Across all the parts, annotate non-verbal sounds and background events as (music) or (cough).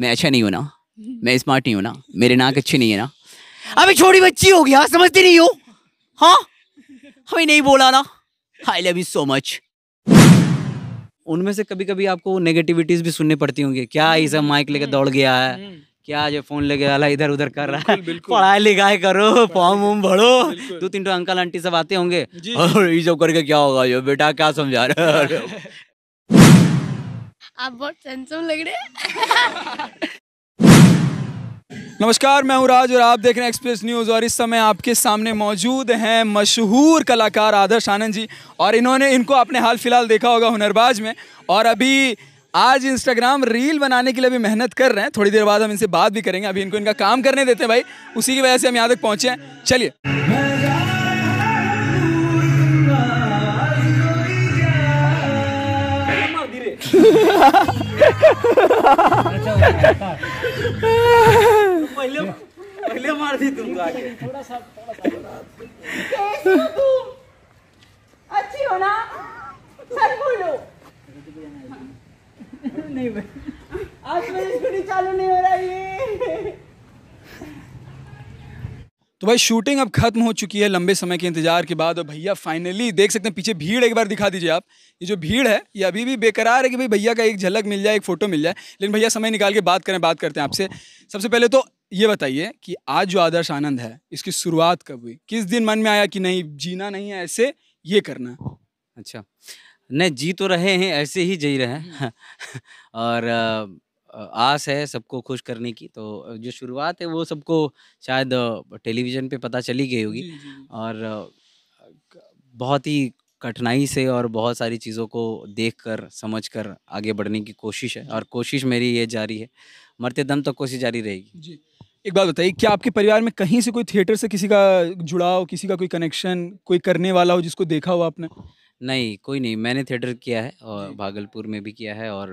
मैं अच्छा नहीं हूँ ना (laughs) मैं स्मार्ट नहीं हूँ ना मेरे नाक अच्छे नहीं है ना अभी छोटी बच्ची हो गया हाँ, समझती नहीं हो हाँ हमें नहीं बोला ना I love you so much उनमें से कभी कभी आपको नेगेटिविटीज भी सुननी पड़ती होंगी क्या ये सब माइक लेकर (laughs) दौड़ गया है हम्म। क्या जो फोन लेके वाला इधर उधर कर रहा है पढ़ाई लिखाई करो फॉर्म वॉर्म भरो दो तीन अंकल आंटी सब आते होंगे और ये सब करके क्या होगा जो बेटा क्या समझा रहे (laughs) आप बहुत हैंडसम लग रहे नमस्कार मैं हूं राज और आप देख रहे हैं एक्सप्रेस न्यूज़ और इस समय आपके सामने मौजूद हैं मशहूर कलाकार आदर्श आनंद जी और इन्होंने इनको आपने हाल फिलहाल देखा होगा हुनरबाज में और अभी आज इंस्टाग्राम रील बनाने के लिए भी मेहनत कर रहे हैं थोड़ी देर बाद हम इनसे बात भी करेंगे अभी इनको इनका काम करने देते हैं भाई उसी की वजह से हम यहाँ तक पहुँचे हैं चलिए पहले पहले मार दी तुमको तो थोड़ा सा अच्छी हो ना सच बोलो नहीं भाई आज मेरी स्कूटी चालू नहीं हो रहा ये तो भाई शूटिंग अब खत्म हो चुकी है लंबे समय के इंतजार के बाद और भैया फाइनली देख सकते हैं पीछे भीड़ एक बार दिखा दीजिए आप ये जो भीड़ है ये अभी भी बेकरार है कि भाई भैया का एक झलक मिल जाए एक फोटो मिल जाए लेकिन भैया समय निकाल के बात करें बात करते हैं आपसे सबसे पहले तो ये बताइए कि आज जो आदर्श आनंद है इसकी शुरुआत कब हुई किस दिन मन में आया कि नहीं जीना नहीं है ऐसे ये करना अच्छा नहीं जी तो रहे हैं ऐसे ही जी रहे हैं हम्म। (laughs) और आस है सबको खुश करने की तो जो शुरुआत है वो सबको शायद टेलीविज़न पे पता चली गई होगी और बहुत ही कठिनाई से और बहुत सारी चीज़ों को देखकर समझकर आगे बढ़ने की कोशिश है और कोशिश मेरी ये जारी है मरते दम तक कोशिश जारी रहेगी जी एक बात बताइए क्या आपके परिवार में कहीं से कोई थिएटर से किसी का जुड़ाव किसी का कोई कनेक्शन कोई करने वाला हो जिसको देखा हो आपने नहीं, कोई नहीं, मैंने थिएटर किया है और भागलपुर में भी किया है और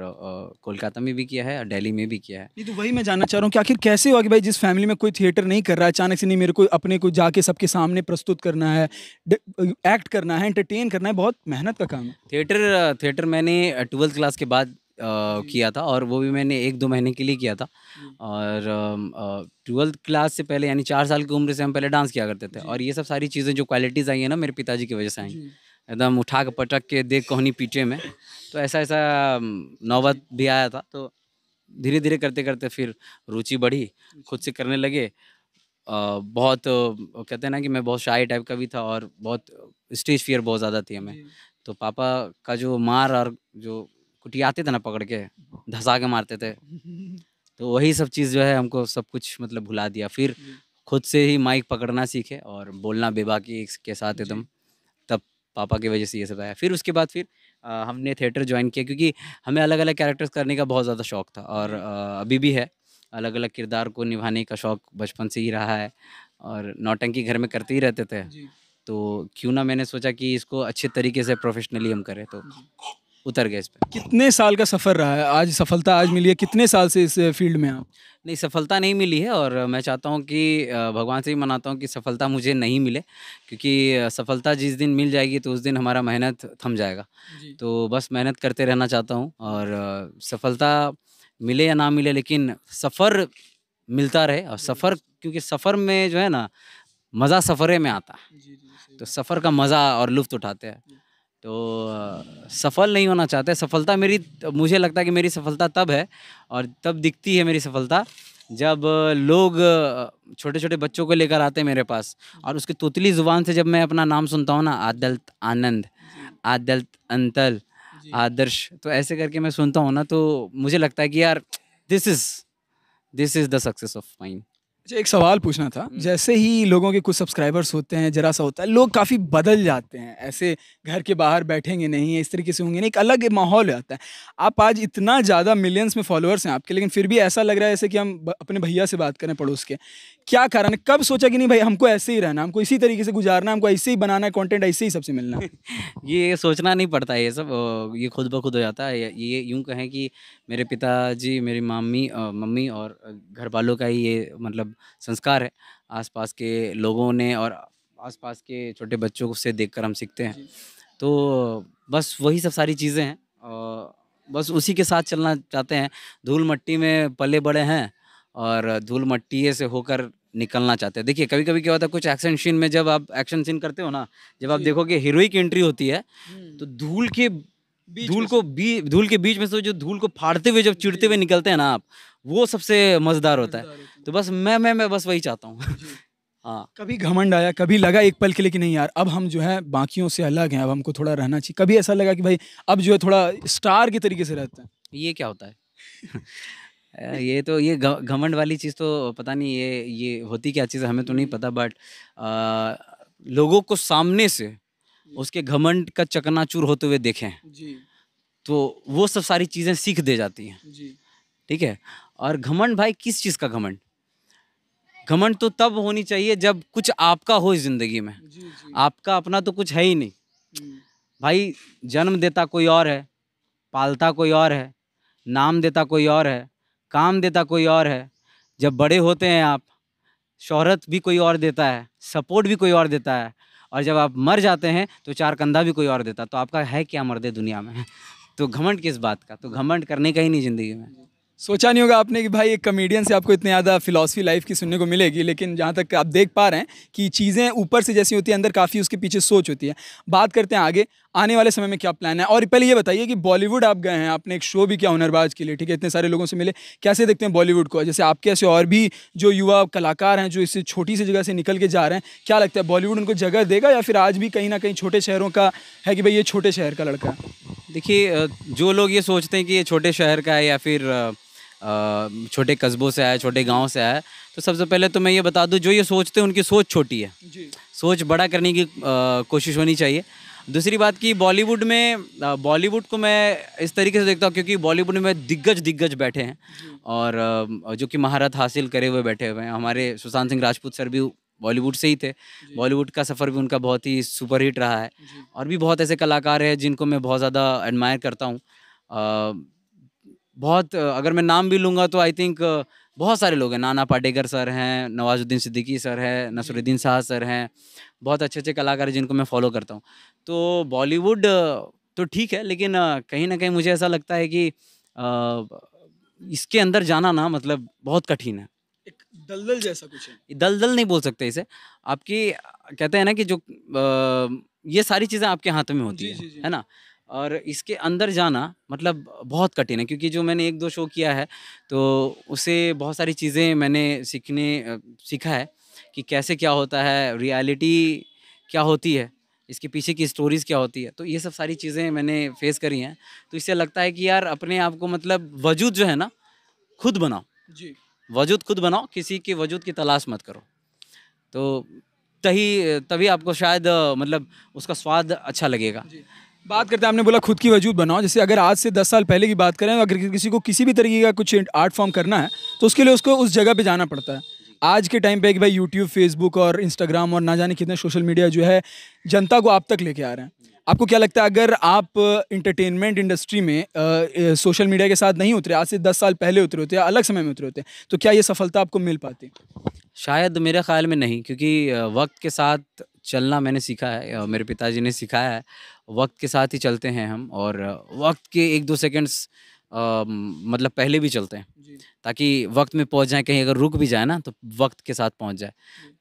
कोलकाता में भी किया है और दिल्ली में भी किया है। नहीं, तो वही मैं जानना चाह रहा हूँ कि आखिर कैसे हुआ कि भाई जिस फैमिली में कोई थिएटर नहीं कर रहा है, अचानक से नहीं मेरे को अपने को जाके सबके सामने प्रस्तुत करना है, एक्ट करना है, एंटरटेन करना है, बहुत मेहनत का काम है। थिएटर थिएटर मैंने ट्वेल्थ क्लास के बाद किया था और वो भी मैंने एक दो महीने के लिए किया था और ट्वेल्थ क्लास से पहले यानी चार साल की उम्र से हम पहले डांस किया करते थे और ये सब सारी चीज़ें जो क्वालिटीज़ आई हैं ना मेरे पिताजी की वजह से आई। एकदम उठा के पटक के देख कहनी पीटे में तो ऐसा ऐसा नौबत भी आया था तो धीरे धीरे करते करते फिर रुचि बढ़ी खुद से करने लगे बहुत कहते हैं ना कि मैं बहुत शाही टाइप का भी था और बहुत स्टेज फियर बहुत ज़्यादा थी हमें तो पापा का जो मार और जो कुटियाते थे ना पकड़ के धंसा के मारते थे तो वही सब चीज़ जो है हमको सब कुछ मतलब भुला दिया फिर खुद से ही माइक पकड़ना सीखे और बोलना बेबाकी के साथ एकदम पापा की वजह से ये सब आया फिर उसके बाद फिर आ, हमने थिएटर ज्वाइन किया क्योंकि हमें अलग अलग कैरेक्टर्स करने का बहुत ज़्यादा शौक था और आ, अभी भी है अलग अलग किरदार को निभाने का शौक बचपन से ही रहा है और नौटंकी घर में करते ही रहते थे तो क्यों ना मैंने सोचा कि इसको अच्छे तरीके से प्रोफेशनली हम करें तो उतर गए इस पर कितने साल का सफ़र रहा है आज सफलता आज मिली है कितने साल से इस फील्ड में आप नहीं सफलता नहीं मिली है और मैं चाहता हूँ कि भगवान से ही मनाता हूँ कि सफलता मुझे नहीं मिले क्योंकि सफलता जिस दिन मिल जाएगी तो उस दिन हमारा मेहनत थम जाएगा तो बस मेहनत करते रहना चाहता हूँ और सफलता मिले या ना मिले लेकिन सफ़र मिलता रहे और सफ़र क्योंकि सफ़र में जो है ना मज़ा सफ़रे में आता है तो सफ़र का मज़ा और लुफ्त उठाते हैं तो सफल नहीं होना चाहते सफलता मेरी मुझे लगता है कि मेरी सफलता तब है और तब दिखती है मेरी सफलता जब लोग छोटे छोटे बच्चों को लेकर आते हैं मेरे पास और उसकी तोतली ज़ुबान से जब मैं अपना नाम सुनता हूँ ना आदल्त आनंद आदल्त अंतल आदर्श तो ऐसे करके मैं सुनता हूँ ना तो मुझे लगता है कि यार this is this is the success of mind अच्छा एक सवाल पूछना था हम्म। जैसे ही लोगों के कुछ सब्सक्राइबर्स होते हैं जरा सा होता है लोग काफ़ी बदल जाते हैं ऐसे घर के बाहर बैठेंगे नहीं इस तरीके से होंगे नहीं एक अलग माहौल आता है आप आज इतना ज़्यादा मिलियंस में फॉलोअर्स हैं आपके लेकिन फिर भी ऐसा लग रहा है जैसे कि हम अपने भैया से बात करें पड़ोस के क्या कारण कब सोचा कि नहीं भाई हमको ऐसे ही रहना हमको इसी तरीके से गुजारना हमको ऐसे ही बनाना है कॉन्टेंट ऐसे ही सबसे मिलना (laughs) ये सोचना नहीं पड़ता ये सब ये खुद ब खुद हो जाता है ये यूँ कहें कि मेरे पिताजी मेरी मामी मम्मी और घर वालों का ही ये मतलब संस्कार है आसपास के लोगों ने और आसपास के छोटे बच्चों से देखकर हम सीखते हैं तो बस वही सब सारी चीज़ें हैं और बस उसी के साथ चलना चाहते हैं धूल मट्टी में पले बड़े हैं और धूल मट्टी से होकर निकलना चाहते हैं देखिए कभी कभी क्या होता है कुछ एक्शन सीन में जब आप एक्शन सीन करते हो ना जब आप देखोगे हीरोई की एंट्री होती है हम्म। तो धूल के धूल को बी धूल के बीच में से जो धूल को फाड़ते हुए जब चिड़ते हुए निकलते हैं ना आप वो सबसे मज़ेदार होता है तो बस मैं मैं मैं बस वही चाहता हूँ (laughs) हाँ कभी घमंड आया कभी लगा एक पल के लिए कि नहीं यार अब हम जो है बाकियों से अलग हैं अब हमको थोड़ा रहना चाहिए कभी ऐसा लगा कि भाई अब जो है थोड़ा स्टार के तरीके से रहते हैं ये क्या होता है (laughs) ये तो ये घमंड वाली चीज़ तो पता नहीं ये ये होती क्या चीज़ हमें तो नहीं पता बट लोगों को सामने से उसके घमंड का चकनाचूर होते हुए देखें जी तो वो सब सारी चीज़ें सीख दे जाती हैं ठीक है और घमंड भाई किस चीज़ का घमंड घमंड तो तब होनी चाहिए जब कुछ आपका हो ज़िंदगी में जी, जी। आपका अपना तो कुछ है ही नहीं हम्म। भाई जन्म देता कोई और है पालता कोई और है नाम देता कोई और है काम देता कोई और है जब बड़े होते हैं आप शोहरत भी कोई और देता है सपोर्ट भी कोई और देता है और जब आप मर जाते हैं तो चार कंधा भी कोई और देता तो आपका है क्या मर्दे दुनिया में (laughs) तो घमंड किस बात का तो घमंड करने का ही नहीं ज़िंदगी में सोचा नहीं होगा आपने कि भाई एक कमेडियन से आपको इतने ज़्यादा फिलॉसफी लाइफ की सुनने को मिलेगी लेकिन जहाँ तक आप देख पा रहे हैं कि चीज़ें ऊपर से जैसी होती है अंदर काफ़ी उसके पीछे सोच होती है बात करते हैं आगे आने वाले समय में क्या प्लान है और पहले ये बताइए कि बॉलीवुड आप गए हैं आपने एक शो भी किया हुनरबाज के लिए ठीक है इतने सारे लोगों से मिले कैसे देखते हैं बॉलीवुड को जैसे आपके ऐसे और भी जो युवा कलाकार हैं जो इससे छोटी सी जगह से निकल के जा रहे हैं क्या लगता है बॉलीवुड उनको जगह देगा या फिर आज भी कहीं ना कहीं छोटे शहरों का है कि भाई ये छोटे शहर का लड़का है देखिए जो लोग ये सोचते हैं कि ये छोटे शहर का है या फिर छोटे कस्बों से आया छोटे गाँव से आया तो सबसे पहले तो मैं ये बता दूँ जो ये सोचते हैं उनकी सोच छोटी है सोच बड़ा करने की कोशिश होनी चाहिए दूसरी बात कि बॉलीवुड में बॉलीवुड को मैं इस तरीके से देखता हूँ क्योंकि बॉलीवुड में दिग्गज दिग्गज बैठे हैं और जो कि महारत हासिल करे हुए बैठे हुए हैं हमारे सुशांत सिंह राजपूत सर भी बॉलीवुड से ही थे बॉलीवुड का सफ़र भी उनका बहुत ही सुपरहिट रहा है और भी बहुत ऐसे कलाकार हैं जिनको मैं बहुत ज़्यादा एडमायर करता हूँ बहुत अगर मैं नाम भी लूँगा तो आई थिंक बहुत सारे लोग हैं नाना पाटेकर सर हैं नवाजुद्दीन सिद्दीकी सर हैं नसरुद्दीन शाह सर हैं बहुत अच्छे अच्छे कलाकार हैं जिनको मैं फॉलो करता हूँ तो बॉलीवुड तो ठीक है लेकिन कहीं ना कहीं मुझे ऐसा लगता है कि इसके अंदर जाना ना मतलब बहुत कठिन है एक दलदल जैसा कुछ है दलदल नहीं बोल सकते इसे आपकी कहते हैं ना कि जो ये सारी चीज़ें आपके हाथ में होती जी, है जी, जी. है ना और इसके अंदर जाना मतलब बहुत कठिन है क्योंकि जो मैंने एक दो शो किया है तो उसे बहुत सारी चीज़ें मैंने सीखने सीखा है कि कैसे क्या होता है रियलिटी क्या होती है इसके पीछे की स्टोरीज क्या होती है तो ये सब सारी चीज़ें मैंने फेस करी हैं तो इससे लगता है कि यार अपने आप को मतलब वजूद जो है ना खुद बनाओ जी वजूद खुद बनाओ किसी के वजूद की तलाश मत करो तो तही तभी आपको शायद मतलब उसका स्वाद अच्छा लगेगा जी बात करते हैं आपने बोला खुद की वजूद बनाओ जैसे अगर आज से दस साल पहले की बात करें अगर किसी को किसी भी तरीके का कुछ आर्ट फॉर्म करना है तो उसके लिए उसको उस जगह पे जाना पड़ता है आज के टाइम पे कि भाई यूट्यूब फेसबुक और इंस्टाग्राम और ना जाने कितने सोशल मीडिया जो है जनता को आप तक लेके आ रहे हैं आपको क्या लगता है अगर आप इंटरटेनमेंट इंडस्ट्री में सोशल मीडिया के साथ नहीं उतरे आज से दस साल पहले उतरे होते अलग समय में उतरे होते तो क्या ये सफलता आपको मिल पाती शायद मेरे ख्याल में नहीं क्योंकि वक्त के साथ चलना मैंने सीखा है मेरे पिताजी ने सिखाया है वक्त के साथ ही चलते हैं हम और वक्त के एक दो सेकंड्स मतलब पहले भी चलते हैं ताकि वक्त में पहुंच जाए कहीं अगर रुक भी जाए ना तो वक्त के साथ पहुंच जाए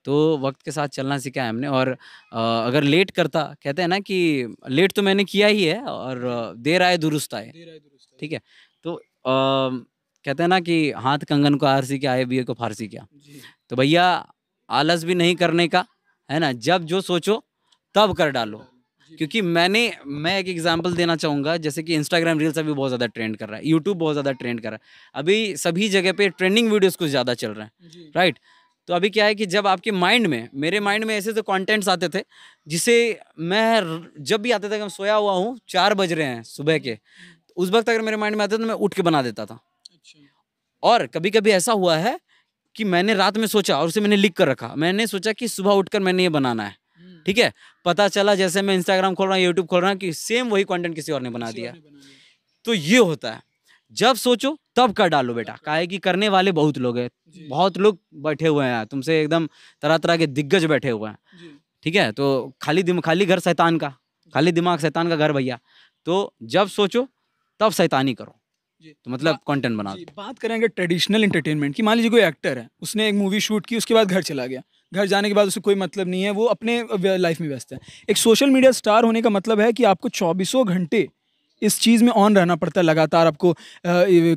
तो वक्त के साथ चलना सीखा है हमने और आ, अगर लेट करता कहते हैं ना कि लेट तो मैंने किया ही है और देर आए दुरुस्त आए ठीक है तो आ, कहते हैं ना कि हाथ कंगन को आरसी के आए बी को फारसी क्या तो भैया आलस भी नहीं करने का है ना जब जो सोचो तब कर डालो क्योंकि मैंने मैं एक एग्जांपल देना चाहूँगा जैसे कि इंस्टाग्राम रील्स अभी बहुत ज़्यादा ट्रेंड कर रहा है यूट्यूब बहुत ज़्यादा ट्रेंड कर रहा है अभी सभी जगह पे ट्रेंडिंग वीडियोस कुछ ज़्यादा चल रहे हैं राइट तो अभी क्या है कि जब आपके माइंड में मेरे माइंड में ऐसे तो कॉन्टेंट्स आते थे जिसे मैं जब भी आते थे कि मैं सोया हुआ हूँ चार बज रहे हैं सुबह के तो उस वक्त अगर मेरे माइंड में आते तो मैं उठ के बना देता था अच्छा। और कभी कभी ऐसा हुआ है कि मैंने रात में सोचा और उसे मैंने लिख कर रखा मैंने सोचा कि सुबह उठकर मैंने ये बनाना है ठीक है पता चला जैसे मैं इंस्टाग्राम खोल रहा हूँ यूट्यूब खोल रहा हूँ कि सेम वही कंटेंट किसी और ने बना दिया तो ये होता है जब सोचो तब कर डालो बेटा का कि करने वाले बहुत लोग हैं बहुत लोग बैठे हुए हैं तुमसे एकदम तरह तरह के दिग्गज बैठे हुए हैं ठीक है तो खाली दिमाग खाली घर शैतान का खाली दिमाग शैतान का घर भैया तो जब सोचो तब शैतानी करो तो मतलब कंटेंट बना बात करेंगे ट्रेडिशनल एंटरटेनमेंट की मान लीजिए कोई एक्टर है उसने एक मूवी शूट की उसके बाद घर चला गया घर जाने के बाद उसे कोई मतलब नहीं है वो अपने लाइफ में व्यस्त है एक सोशल मीडिया स्टार होने का मतलब है कि आपको चौबीसों घंटे इस चीज़ में ऑन रहना पड़ता है लगातार आपको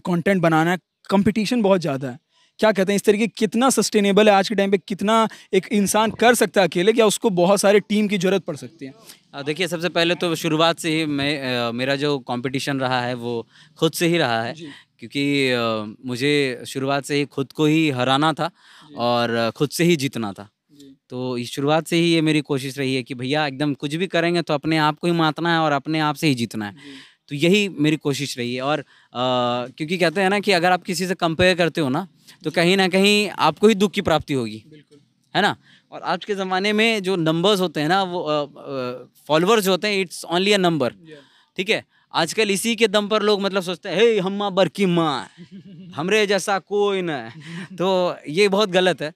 कंटेंट बनाना है कंपटीशन बहुत ज़्यादा है क्या कहते हैं इस तरीके कितना सस्टेनेबल है आज के टाइम पे कितना एक इंसान कर सकता है अकेले क्या उसको बहुत सारे टीम की ज़रूरत पड़ सकती है देखिए सबसे पहले तो शुरुआत से ही मैं मेरा जो कंपटीशन रहा है वो खुद से ही रहा है क्योंकि मुझे शुरुआत से ही खुद को ही हराना था और खुद से ही जीतना था तो शुरुआत से ही ये मेरी कोशिश रही है कि भैया एकदम कुछ भी करेंगे तो अपने आप को ही मातना है और अपने आप से ही जीतना है तो यही मेरी कोशिश रही है और आ, क्योंकि कहते हैं ना कि अगर आप किसी से कंपेयर करते हो ना तो कहीं ना कहीं आपको ही दुख की प्राप्ति होगी है ना और आज के ज़माने में जो नंबर्स होते हैं ना वो फॉलोअर्स होते हैं इट्स ओनली अ नंबर ठीक है आजकल इसी के दम पर लोग मतलब सोचते हैं हे हम्मा बरकी माँ (laughs) हमरे जैसा कोई न तो ये बहुत गलत है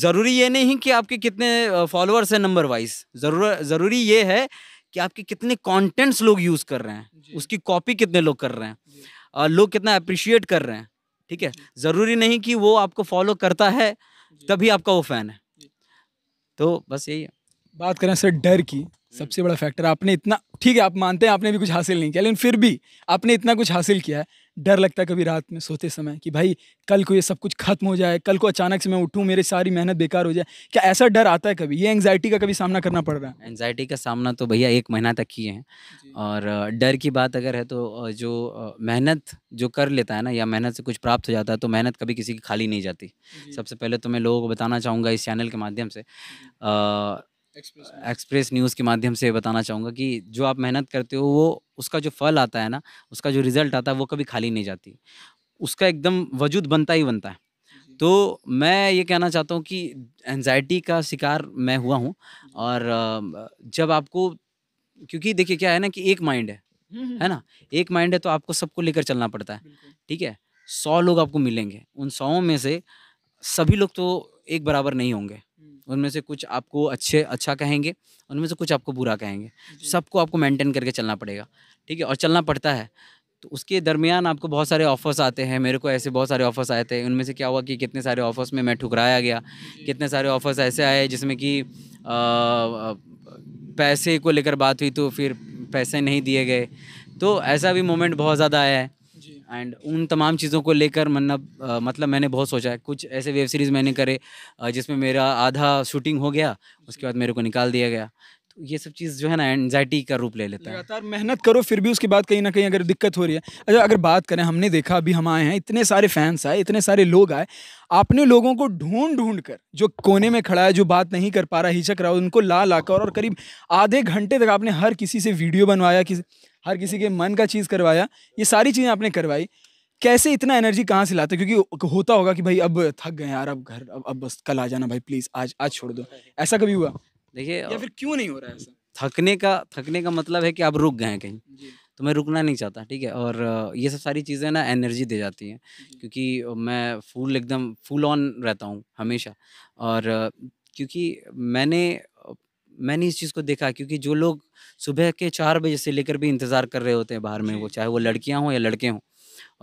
ज़रूरी ये नहीं कि आपके कितने फॉलोअर्स हैं नंबर वाइज ज़रूर ज़रूरी ये है कि आपके कितने कंटेंट्स लोग यूज़ कर रहे हैं उसकी कॉपी कितने लोग कर रहे हैं और लोग कितना अप्रिशिएट कर रहे हैं ठीक है ज़रूरी नहीं कि वो आपको फॉलो करता है तभी आपका वो फ़ैन है तो बस यही है बात करें सर डर की हम्म। सबसे बड़ा फैक्टर आपने इतना ठीक है आप मानते हैं आपने भी कुछ हासिल नहीं किया लेकिन फिर भी आपने इतना कुछ हासिल किया है डर लगता है कभी रात में सोते समय कि भाई कल को ये सब कुछ खत्म हो जाए कल को अचानक से मैं उठूँ मेरी सारी मेहनत बेकार हो जाए क्या ऐसा डर आता है कभी ये एंगजाइटी का कभी सामना करना पड़ रहा है एंगजाइटी का सामना तो भैया एक महीना तक किए हैं और डर की बात अगर है तो जो मेहनत जो कर लेता है ना या मेहनत से कुछ प्राप्त हो जाता है तो मेहनत कभी किसी की खाली नहीं जाती सबसे पहले तो मैं लोगों को बताना चाहूँगा इस चैनल के माध्यम से एक्सप्रेस न्यूज़ के माध्यम से बताना चाहूँगा कि जो आप मेहनत करते हो वो उसका जो फल आता है ना उसका जो रिज़ल्ट आता है वो कभी खाली नहीं जाती उसका एकदम वजूद बनता ही बनता है तो मैं ये कहना चाहता हूँ कि एनजाइटी का शिकार मैं हुआ हूँ और जब आपको क्योंकि देखिए क्या है ना कि एक माइंड है हम्म, हम्म। है ना एक माइंड है तो आपको सबको लेकर चलना पड़ता है ठीक है सौ लोग आपको मिलेंगे उन सौ में से सभी लोग तो एक बराबर नहीं होंगे उनमें से कुछ आपको अच्छे अच्छा कहेंगे उनमें से कुछ आपको बुरा कहेंगे सबको आपको मेंटेन करके चलना पड़ेगा ठीक है और चलना पड़ता है तो उसके दरमियान आपको बहुत सारे ऑफर्स आते हैं मेरे को ऐसे बहुत सारे ऑफर्स आए थे उनमें से क्या हुआ कि कितने सारे ऑफर्स में मैं ठुकराया गया कितने सारे ऑफर्स ऐसे आए जिसमें कि पैसे को लेकर बात हुई तो फिर पैसे नहीं दिए गए तो ऐसा भी मोमेंट बहुत ज़्यादा आया है एंड उन तमाम चीज़ों को लेकर मतलब मतलब मैंने बहुत सोचा है कुछ ऐसे वेब सीरीज़ मैंने करे जिसमें मेरा आधा शूटिंग हो गया उसके बाद मेरे को निकाल दिया गया तो ये सब चीज़ जो है ना एनजाइटी का रूप ले लेता है लगातार मेहनत करो फिर भी उसके बाद कहीं ना कहीं अगर दिक्कत हो रही है अच्छा अगर बात करें हमने देखा अभी हम आए हैं इतने सारे फैंस आए इतने सारे लोग आए आपने लोगों को ढूंढ ढूंढ कर जो कोने में खड़ा है जो बात नहीं कर पा रहा हिचक रहा उनको ला ला कर और करीब आधे घंटे तक आपने हर किसी से वीडियो बनवाया किसी हर किसी के मन का चीज़ करवाया ये सारी चीज़ें आपने करवाई कैसे इतना एनर्जी कहाँ से लाते क्योंकि होता होगा कि भाई अब थक गए यार अब घर अब अब बस कल आ जाना भाई प्लीज़ आज आज छोड़ दो ऐसा कभी हुआ देखिए या फिर क्यों नहीं हो रहा है ऐसा थकने का थकने का मतलब है कि आप रुक गए हैं कहीं तो मैं रुकना नहीं चाहता ठीक है और ये सब सारी चीज़ें ना एनर्जी दे जाती हैं क्योंकि मैं फुल एकदम फुल ऑन रहता हूँ हमेशा और क्योंकि मैंने मैंने इस चीज़ को देखा क्योंकि जो लोग सुबह के चार बजे से लेकर भी इंतज़ार कर रहे होते हैं बाहर में वो चाहे वो लड़कियाँ हों या लड़के हों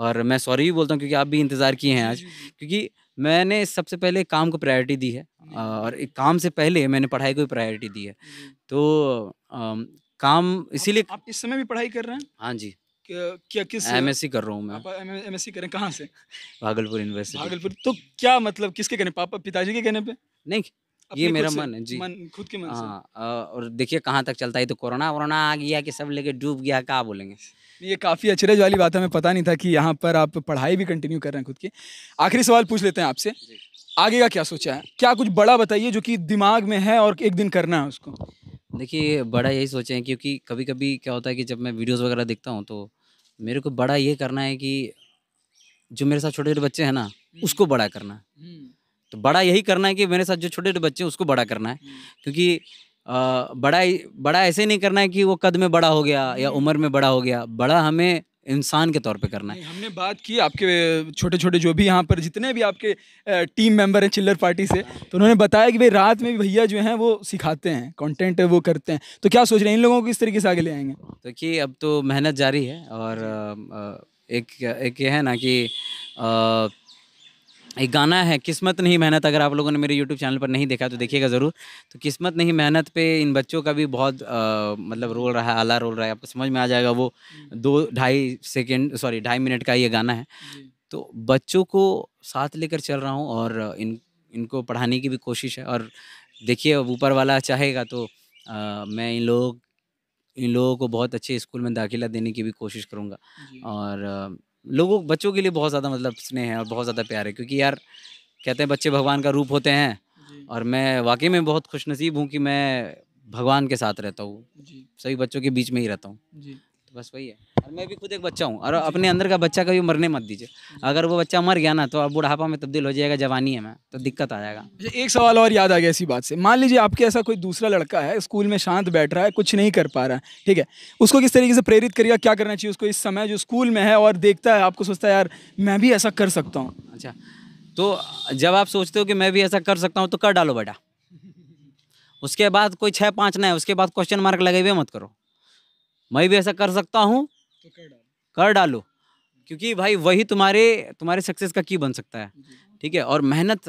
और मैं सॉरी भी बोलता हूँ क्योंकि आप भी इंतज़ार किए हैं आज क्योंकि मैंने सबसे पहले काम को प्रायोरिटी दी है और एक काम से पहले मैंने पढ़ाई को भी प्रायोरिटी दी है तो आ, काम इसीलिए आप इस समय भी पढ़ाई कर रहे हैं हाँ जी क्या किस एम एस सी कर रहा हूँ मैं एम एस सी करें कहाँ से भागलपुर यूनिवर्सिटी भागलपुर तो क्या मतलब किसके कहने पापा पिताजी के कहने पे नहीं ये मेरा मन है जी मन खुद के मन हाँ और देखिए कहाँ तक चलता है तो कोरोना वोरोना आ गया कि सब लेके डूब गया क्या बोलेंगे ये काफ़ी अचरज वाली बात है हमें पता नहीं था कि यहाँ पर आप पढ़ाई भी कंटिन्यू कर रहे हैं खुद की आखिरी सवाल पूछ लेते हैं आपसे आगे का क्या सोचा है क्या कुछ बड़ा बताइए जो कि दिमाग में है और एक दिन करना है उसको देखिए बड़ा यही सोचे हैं क्योंकि कभी कभी क्या होता है कि जब मैं वीडियोस वगैरह देखता हूँ तो मेरे को बड़ा ये करना है कि जो मेरे साथ छोटे छोटे बच्चे हैं ना हम्म। उसको बड़ा करना हम्म। तो बड़ा यही करना है कि मेरे साथ जो छोटे छोटे बच्चे हैं उसको बड़ा करना है हम्म। क्योंकि बड़ा बड़ा ऐसे नहीं करना है कि वो कद में बड़ा हो गया या हम्म। उम्र में बड़ा हो गया बड़ा हमें इंसान के तौर पे करना है हमने बात की आपके छोटे छोटे जो भी यहाँ पर जितने भी आपके टीम मेंबर हैं चिल्लर पार्टी से तो उन्होंने बताया कि भाई रात में भी भैया जो हैं वो सिखाते हैं कंटेंट वो करते हैं तो क्या सोच रहे हैं इन लोगों को किस तरीके से आगे ले आएंगे तो कि अब तो मेहनत जारी है और एक एक ये है ना कि एक गाना है किस्मत नहीं मेहनत अगर आप लोगों ने मेरे यूट्यूब चैनल पर नहीं देखा तो देखिएगा ज़रूर तो किस्मत नहीं मेहनत पे इन बच्चों का भी बहुत आ, मतलब रोल रहा है आला रोल रहा है आपको समझ में आ जाएगा वो हम्म। दो ढाई सेकेंड सॉरी ढाई मिनट का ये गाना है तो बच्चों को साथ लेकर चल रहा हूँ और इन इनको पढ़ाने की भी कोशिश है और देखिए ऊपर वाला चाहेगा तो आ, मैं इन लोग इन लोगों को बहुत अच्छे स्कूल में दाखिला देने की भी कोशिश करूँगा और लोगों बच्चों के लिए बहुत ज़्यादा मतलब स्नेह है और बहुत ज़्यादा प्यार है क्योंकि यार कहते हैं बच्चे भगवान का रूप होते हैं और मैं वाकई में बहुत खुश नसीब हूँ कि मैं भगवान के साथ रहता हूँ सभी बच्चों के बीच में ही रहता हूँ तो बस वही है मैं भी खुद एक बच्चा हूँ और अपने अंदर का बच्चा कभी मरने मत दीजिए अगर वो बच्चा मर गया ना तो अब बुढ़ापा में तब्दील हो जाएगा जवानी है मैं तो दिक्कत आ जाएगा अच्छा, एक सवाल और याद आ गया इसी बात से मान लीजिए आपके ऐसा कोई दूसरा लड़का है स्कूल में शांत बैठ रहा है कुछ नहीं कर पा रहा है ठीक है उसको किस तरीके से प्रेरित करिएगा क्या करना चाहिए उसको इस समय जो स्कूल में है और देखता है आपको सोचता है यार मैं भी ऐसा कर सकता हूँ अच्छा तो जब आप सोचते हो कि मैं भी ऐसा कर सकता हूँ तो कर डालो बेटा उसके बाद कोई छः पाँच ना है उसके बाद क्वेश्चन मार्क लगे हुए मत करो मैं भी ऐसा कर सकता हूँ तो कर डालो कर डालो क्योंकि भाई वही तुम्हारे तुम्हारे सक्सेस का की बन सकता है ठीक है और मेहनत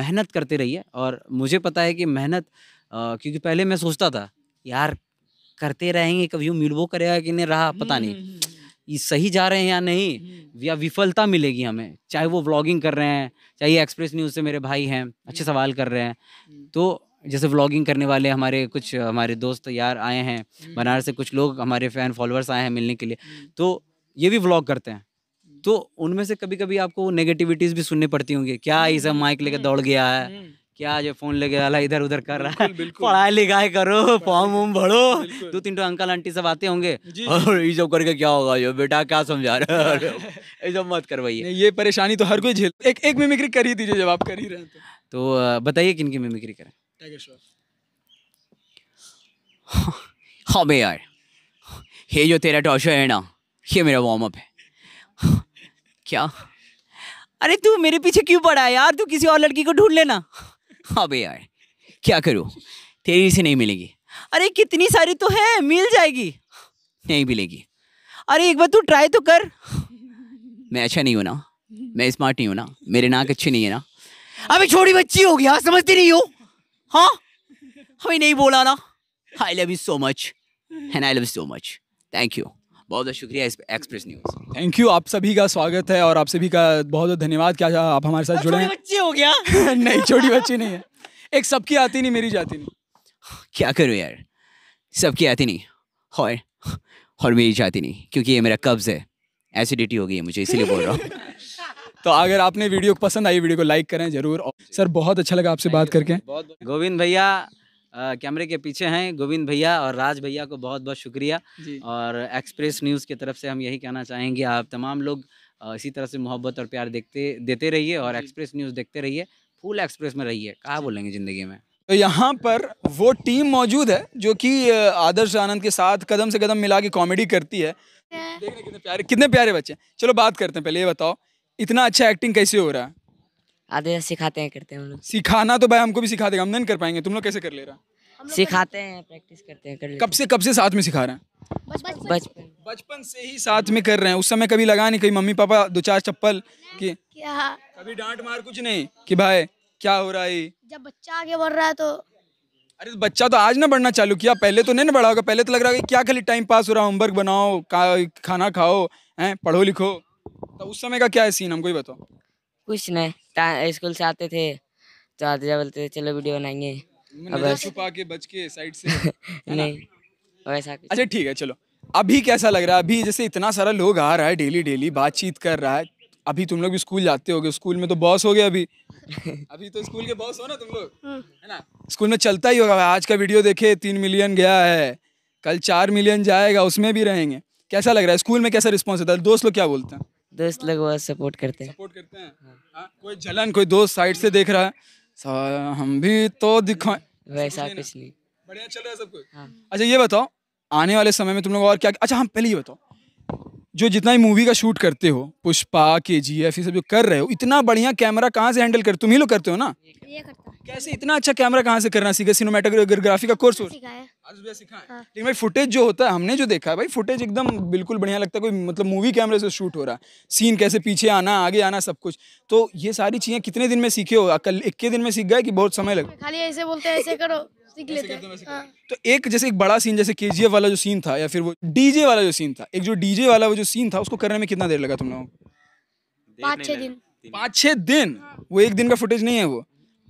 मेहनत करते रहिए और मुझे पता है कि मेहनत क्योंकि पहले मैं सोचता था यार करते रहेंगे कभी मिलवो करेगा कि नहीं रहा पता नहीं हम्म, हम्म, हम्म। ये सही जा रहे हैं या नहीं या विफलता मिलेगी हमें चाहे वो व्लॉगिंग कर रहे हैं चाहे एक्सप्रेस न्यूज़ से मेरे भाई हैं अच्छे सवाल कर रहे हैं तो जैसे व्लॉगिंग करने वाले हमारे कुछ हमारे दोस्त यार आए हैं हम्म। बनारस से कुछ लोग हमारे फैन फॉलोअर्स आए हैं मिलने के लिए हम्म। तो ये भी व्लॉग करते हैं हम्म। तो उनमें से कभी कभी आपको नेगेटिविटीज़ भी सुननी पड़ती होंगी क्या ये सब माइक लेकर दौड़ गया है क्या जो फोन लेके वाला इधर उधर कर रहा है पढ़ाई लिखाई करो फॉर्म वॉर्म भरो दो तीन अंकल आंटी सब आते होंगे और ये सब करके क्या होगा ये बेटा क्या समझा रहे (laughs) ये सब मत करवाइए ये परेशानी तो हर कोई झेल एक एक मिमिक्री कर ही दीजिए जब आप कर ही रहे तो, तो बताइए किन की मिमिक्री करें (laughs) हाँ भाई यार ये जो तेरा टॉर्चर है ना ये मेरा वार्म अप है (laughs) क्या अरे तू मेरे पीछे क्यों पड़ा है यार तू किसी और लड़की को ढूंढ लेना (laughs) हाँ भाई यार क्या करूँ तेरी से नहीं मिलेगी अरे कितनी सारी तो है मिल जाएगी नहीं मिलेगी अरे एक बार तू ट्राई तो कर मैं अच्छा नहीं हूँ ना मैं स्मार्ट नहीं हूँ ना मेरे नाक अच्छे नहीं है ना अभी छोटी बच्ची होगी हाँ समझती नहीं हो हाँ हमें नहीं बोला ना I love you so much and I love so much thank you बहुत बहुत शुक्रिया एक्सप्रेस न्यूज थैंक यू आप सभी का स्वागत है और आप सभी का बहुत बहुत धन्यवाद क्या आप हमारे साथ जुड़े बच्चे हो गया (laughs) नहीं छोटी बच्ची नहीं है एक सबकी आती नहीं मेरी जाती नहीं क्या करूँ यार सबकी आती नहीं हॉय और मेरी जाती नहीं क्योंकि ये मेरा कब्ज़ है एसिडिटी हो गई है मुझे इसीलिए बोल रहा हूँ (laughs) तो अगर आपने वीडियो पसंद आई वीडियो को लाइक करें जरूर सर बहुत अच्छा लगा आपसे बात करके गोविंद भैया कैमरे के पीछे हैं गोविंद भैया और राज भैया को बहुत बहुत शुक्रिया और एक्सप्रेस न्यूज़ की तरफ से हम यही कहना चाहेंगे आप तमाम लोग इसी तरह से मोहब्बत और प्यार देखते देते रहिए और एक्सप्रेस न्यूज़ देखते रहिए फुल एक्सप्रेस में रहिए कहाँ बोलेंगे ज़िंदगी में तो यहाँ पर वो टीम मौजूद है जो कि आदर्श आनंद के साथ कदम से कदम मिला के कॉमेडी करती है कितने प्यारे कितने प्यारे बच्चे चलो बात करते हैं पहले ये बताओ इतना अच्छा एक्टिंग कैसे हो रहा है आधे सिखाते हैं करते हैं हम लोग सिखाना तो भाई हमको भी सिखा देगा हम नहीं कर पाएंगे तुम लोग कैसे कर ले रहा सिखाते हैं प्रैक्टिस करते हैं कर कब से कब से साथ में सिखा रहे हैं बचपन बचपन से ही साथ में कर रहे हैं उस समय कभी लगा नहीं कभी मम्मी पापा दो चार चप्पल कि कभी डांट मार कुछ नहीं कि भाई क्या हो रहा है जब बच्चा आगे बढ़ रहा है तो अरे तो बच्चा तो आज ना बढ़ना चालू किया पहले तो नहीं ना बढ़ा होगा पहले तो लग रहा है क्या खाली टाइम पास हो रहा होमवर्क बनाओ खाना खाओ हैं पढ़ो लिखो तो उस समय का क्या है सीन हमको ही बताओ कुछ नहीं स्कूल से आते थे तो आते जा बोलते थे चलो वीडियो बनाएंगे छुपा के बच के साइड से (laughs) नहीं वैसा अच्छा ठीक है चलो अभी कैसा लग रहा है अभी जैसे इतना सारा लोग आ रहा है डेली डेली बातचीत कर रहा है अभी तुम लोग भी स्कूल जाते हो स्कूल में तो बॉस हो गए अभी (laughs) अभी तो स्कूल के बॉस हो ना तुम लोग हम्म। है ना स्कूल में चलता ही होगा आज का वीडियो देखे तीन मिलियन गया है कल चार मिलियन जाएगा उसमें भी रहेंगे कैसा लग रहा है स्कूल में कैसा रिस्पॉन्स होता है दोस्त लोग क्या बोलते हैं दोस्त लोग बहुत सपोर्ट करते हैं सपोर्ट करते हैं हाँ। कोई जलन कोई दोस्त साइड से देख रहा है हम भी तो दिखाएं वैसा कुछ नहीं बढ़िया चल रहा है सब कुछ हाँ। अच्छा ये बताओ आने वाले समय में तुम लोग और क्या अच्छा हम हाँ, पहले ये बताओ जो जितना ही मूवी का शूट करते हो पुष्पा के जी एफ ये सब जो कर रहे हो इतना बढ़िया कैमरा कहाँ से हैंडल करते तुम ही लोग करते हो ना कैसे इतना अच्छा कैमरा कहाँ से करना सीखा सिनेमाटोग्राफी का कोर्स सिखाया हाँ। लेकिन भाई फुटेज जो होता है हमने जो देखा है भाई फुटेज एकदम बिल्कुल बढ़िया लगता है कोई मतलब मूवी कैमरे से शूट हो रहा है सीन कैसे पीछे आना आगे आना सब कुछ तो ये सारी चीज़ें कितने दिन में सीखे हो कल इक्के दिन में सीख गए कि बहुत समय लगे खाली ऐसे बोलते ऐसे करो हाँ। तो एक जैसे एक बड़ा सीन जैसे के वाला जो सीन था या फिर वो डीजे वाला जो सीन था एक जो डीजे वाला वो जो सीन था उसको करने में कितना देर लगा तुम लोगों पाँच छः दिन पाँच छः दिन वो एक दिन का फुटेज नहीं है वो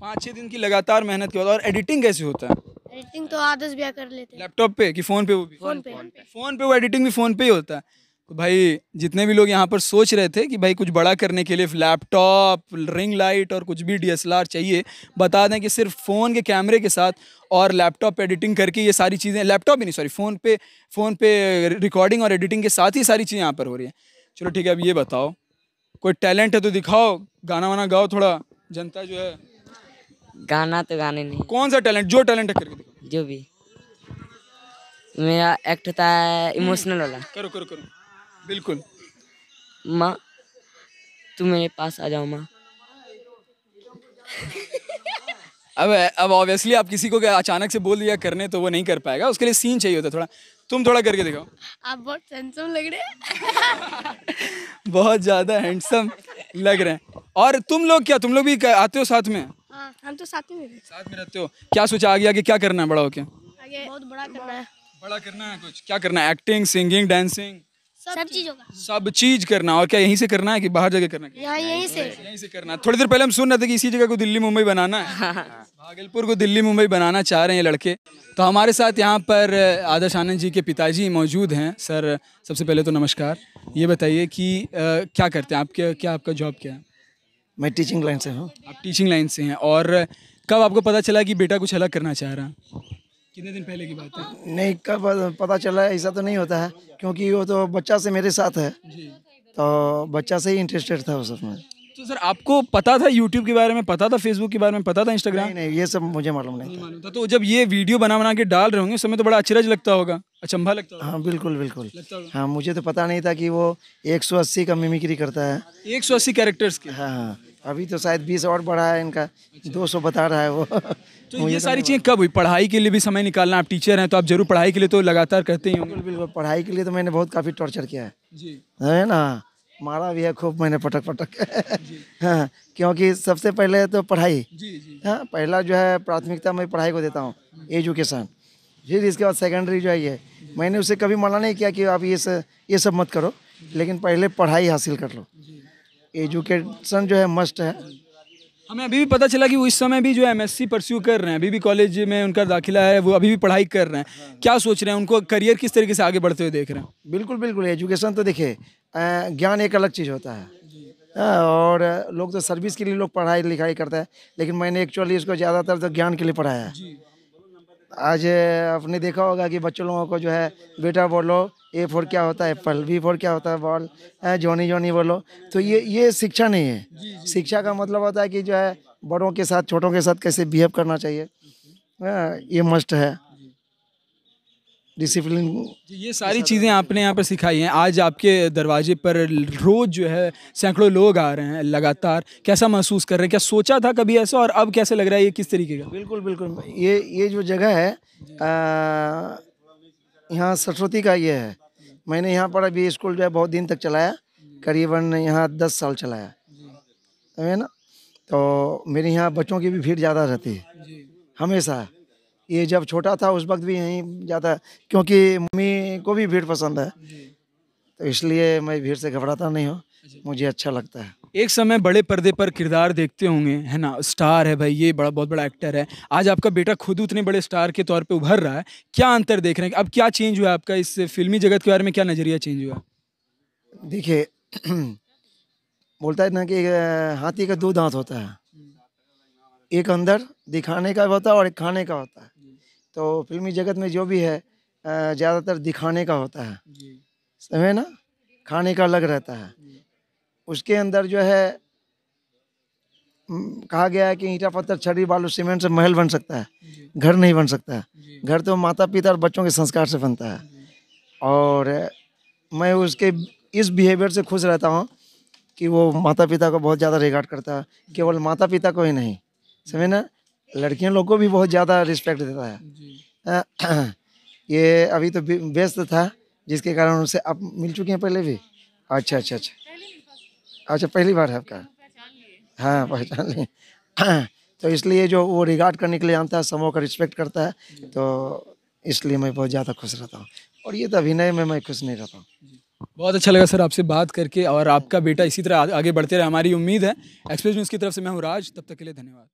पाँच छः दिन की लगातार मेहनत के बाद और एडिटिंग कैसे होता है एडिटिंग तो आदर्श भी कर लेते हैं लैपटॉप पे कि फ़ोन पे वो भी फोन पे फोन पे वो एडिटिंग भी फ़ोन पे ही होता है तो भाई जितने भी लोग यहाँ पर सोच रहे थे कि भाई कुछ बड़ा करने के लिए लैपटॉप रिंग लाइट और कुछ भी डीएसएलआर चाहिए बता दें कि सिर्फ फ़ोन के कैमरे के साथ और लैपटॉप एडिटिंग करके ये सारी चीज़ें लैपटॉप ही नहीं सॉरी फ़ोन पे फ़ोन पे रिकॉर्डिंग और एडिटिंग के साथ ही सारी चीज़ें यहाँ पर हो रही हैं चलो ठीक है अब ये बताओ कोई टैलेंट है तो दिखाओ गाना वाना गाओ थोड़ा जनता जो है गाना तो गाने नहीं कौन सा टैलेंट जो टैलेंट है करके जो भी मेरा एक्ट होता है इमोशनल हम्म। वाला करो करो करो बिल्कुल माँ तुम मेरे पास आ जाओ माँ अब अब ऑब्वियसली आप किसी को अचानक से बोल दिया करने तो वो नहीं कर पाएगा उसके लिए सीन चाहिए होता थोड़ा तुम थोड़ा करके दिखाओ आप बहुत हैंडसम लग रहे (laughs) बहुत ज़्यादा हैंडसम लग रहे हैं और तुम लोग क्या तुम लोग भी आते हो साथ में हाँ, हम तो साथ में साथ में रहते हो क्या सोचा आगे आगे क्या करना है बड़ा होके आगे बहुत बड़ा करना है बड़ा करना है कुछ क्या करना है एक्टिंग सिंगिंग डांसिंग सब चीज होगा सब चीज करना और क्या यहीं से करना है कि बाहर जगह करना यहाँ यहीं से यहीं से करना थोड़ी देर पहले हम सुन रहे थे कि इसी जगह को दिल्ली मुंबई बनाना है हाँ। भागलपुर को दिल्ली मुंबई बनाना चाह रहे हैं लड़के तो हमारे साथ यहाँ पर आदर्श आनंद जी के पिताजी मौजूद हैं सर सबसे पहले तो नमस्कार ये बताइए कि क्या करते हैं आपके क्या आपका जॉब क्या है मैं टीचिंग लाइन से हूँ आप टीचिंग लाइन से हैं और कब आपको पता चला कि बेटा कुछ अलग करना चाह रहा है कितने दिन पहले की बात है नहीं कब पता चला ऐसा तो नहीं होता है क्योंकि वो तो बच्चा से मेरे साथ है तो बच्चा से ही इंटरेस्टेड था उस में तो सर आपको पता था यूट्यूब के बारे में पता था फेसबुक के बारे में पता था इंस्टाग्राम नहीं, नहीं ये सब मुझे मालूम नहीं, था।, था तो जब ये वीडियो बना बना के डाल रहे होंगे समय तो बड़ा अचरज लगता होगा अचंभा लगता होगा हाँ बिल्कुल बिल्कुल हाँ मुझे तो पता नहीं था कि वो 180 का मिमिक्री करता है 180 कैरेक्टर्स अस्सी हाँ हाँ अभी तो शायद बीस और बढ़ा है इनका अच्छा। दो सौ बता रहा है वो (laughs) तो ये तो सारी चीज़ें कब हुई पढ़ाई के लिए भी समय निकालना आप टीचर हैं तो आप जरूर पढ़ाई के लिए तो लगातार करते ही बिल्कुल बिल्कुल पढ़ाई के लिए तो मैंने बहुत काफ़ी टॉर्चर किया है जी है ना मारा भी है खूब मैंने पटक पटक हाँ क्योंकि सबसे पहले तो पढ़ाई हाँ पहला जो है प्राथमिकता मैं पढ़ाई को देता हूँ हम्म। एजुकेशन फिर इसके बाद सेकेंडरी जो है ये मैंने उसे कभी मना नहीं किया कि आप ये सब ये सब मत करो लेकिन पहले पढ़ाई हासिल कर लो एजुकेशन जो है मस्ट है हमें अभी भी पता चला कि वो इस समय भी जो है एमएससी परस्यू कर रहे हैं अभी भी कॉलेज में उनका दाखिला है वो अभी भी पढ़ाई कर रहे हैं हाँ। क्या सोच रहे हैं उनको करियर किस तरीके से आगे बढ़ते हुए देख रहे हैं बिल्कुल बिल्कुल एजुकेशन तो देखिए ज्ञान एक अलग चीज़ होता है और लोग तो सर्विस के लिए लोग पढ़ाई लिखाई करते हैं लेकिन मैंने एक्चुअली इसको ज़्यादातर तो ज्ञान के लिए पढ़ाया है आज आपने देखा होगा कि बच्चों लोगों को जो है बेटा बोलो ए फोर क्या होता है एप्पल बी फोर क्या होता है बॉल जॉनी जॉनी बोलो तो ये ये शिक्षा नहीं है शिक्षा का मतलब होता है कि जो है बड़ों के साथ छोटों के साथ कैसे बिहेव करना चाहिए ये मस्ट है डिसिप्लिन ये सारी चीज़ें आपने यहाँ पर सिखाई हैं आज आपके दरवाजे पर रोज़ जो है सैकड़ों लोग आ रहे हैं लगातार कैसा महसूस कर रहे हैं क्या सोचा था कभी ऐसा और अब कैसे लग रहा है ये किस तरीके का बिल्कुल बिल्कुल ये ये जो जगह है यहाँ सरस्वती का ये है मैंने यहाँ पर अभी स्कूल जो है बहुत दिन तक चलाया करीबन यहाँ दस साल चलाया है ना तो मेरे यहाँ बच्चों की भी भीड़ ज़्यादा रहती है हमेशा ये जब छोटा था उस वक्त भी यहीं जाता क्योंकि मम्मी को भी भीड़ पसंद है तो इसलिए मैं भीड़ से घबराता नहीं हूँ अच्छा। मुझे अच्छा लगता है एक समय बड़े पर्दे पर किरदार देखते होंगे है ना स्टार है भाई ये बड़ा बहुत बड़ा एक्टर है आज आपका बेटा खुद उतने बड़े स्टार के तौर पे उभर रहा है क्या अंतर देख रहे हैं अब क्या चेंज हुआ आपका इस फिल्मी जगत के बारे में क्या नज़रिया चेंज हुआ देखिए (clears throat) बोलता है ना कि हाथी का दो दांत होता है हम्म। एक अंदर दिखाने का होता है और एक खाने का होता है तो फिल्मी जगत में जो भी है ज़्यादातर दिखाने का होता है समझे ना खाने का अलग रहता है उसके अंदर जो है कहा गया है कि ईटा पत्थर छड़ी बालू सीमेंट से महल बन सकता है घर नहीं बन सकता है घर तो माता पिता और बच्चों के संस्कार से बनता है और मैं उसके इस बिहेवियर से खुश रहता हूँ कि वो माता पिता को बहुत ज़्यादा रिगार्ड करता है केवल माता पिता को ही नहीं समझे ना लड़कियों लोग को भी बहुत ज़्यादा रिस्पेक्ट देता है (clears throat) ये अभी तो व्यस्त था जिसके कारण उनसे आप मिल चुके हैं पहले भी अच्छा अच्छा अच्छा अच्छा पहली बार है आपका हाँ पहचान लें (clears throat) तो इसलिए जो वो रिगार्ड करने के लिए आता है समूह का रिस्पेक्ट करता है तो इसलिए मैं बहुत ज़्यादा खुश रहता हूँ और ये तो अभिनय में मैं खुश नहीं रहता हूँ बहुत अच्छा लगा सर आपसे बात करके और आपका बेटा इसी तरह आगे बढ़ते रहे हमारी उम्मीद है एक्सप्रेस न्यूज़ की तरफ से मैं हूँ राज तब तक के लिए धन्यवाद